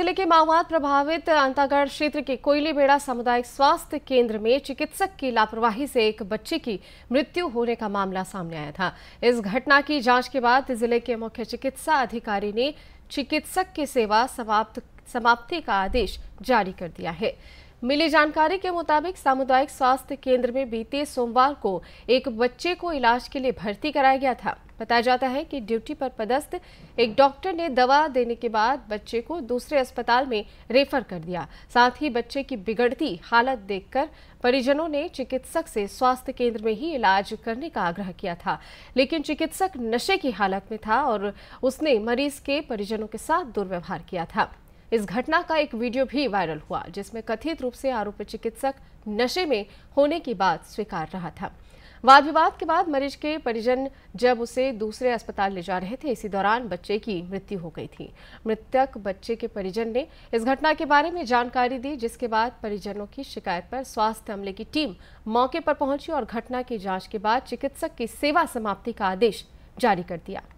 जिले के माओवाद प्रभावित अंतागढ़ क्षेत्र के कोयलीबेड़ा सामुदायिक स्वास्थ्य केंद्र में चिकित्सक की लापरवाही से एक बच्चे की मृत्यु होने का मामला सामने आया था इस घटना की जांच के बाद जिले के मुख्य चिकित्सा अधिकारी ने चिकित्सक की सेवा समाप्त समाप्ति का आदेश जारी कर दिया है मिली जानकारी के मुताबिक सामुदायिक स्वास्थ्य केंद्र में बीते सोमवार को एक बच्चे को इलाज के लिए भर्ती कराया गया था बताया जाता है कि ड्यूटी पर पदस्थ एक डॉक्टर ने दवा देने के बाद बच्चे को दूसरे अस्पताल में रेफर कर दिया साथ ही बच्चे की बिगड़ती हालत देखकर परिजनों ने चिकित्सक से स्वास्थ्य केंद्र में ही इलाज करने का आग्रह किया था लेकिन चिकित्सक नशे की हालत में था और उसने मरीज के परिजनों के साथ दुर्व्यवहार किया था इस घटना का एक वीडियो भी वायरल हुआ जिसमें कथित रूप से आरोपी चिकित्सक नशे में होने की बात स्वीकार रहा था वाद विवाद के बाद मरीज के परिजन जब उसे दूसरे अस्पताल ले जा रहे थे इसी दौरान बच्चे की मृत्यु हो गई थी मृतक बच्चे के परिजन ने इस घटना के बारे में जानकारी दी जिसके बाद परिजनों की शिकायत पर स्वास्थ्य अमले की टीम मौके पर पहुंची और घटना की जांच के बाद चिकित्सक की सेवा समाप्ति का आदेश जारी कर दिया